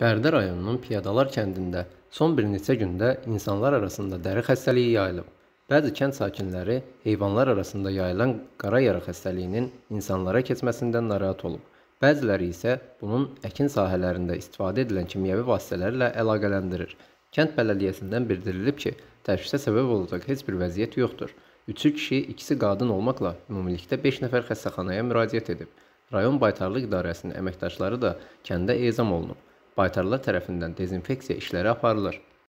Bərdə rayonunun Piyadalar kəndində son bir neçə gündə insanlar arasında dəri xəstəliyi yayılıb. Bəzi kənd sakinləri heyvanlar arasında yayılan qara yara xəstəliyinin insanlara keçməsindən narahat olub. Bəziləri isə bunun əkin sahələrində istifadə edilən kimyəvi vasitələrlə əlaqələndirir. Kənd bələdiyyəsindən bildirilib ki, təşvisə səbəb olacaq heç bir vəziyyət yoxdur. Üçü kişi, ikisi qadın olmaqla ümumilikdə 5 nəfər xəstəxanaya müraciət edib. Rayon baytarlıq idarəsinin əməkdaşları da kəndə ezam olunub. baytarlar tərəfindən dezinfeksiya işləri aparılır.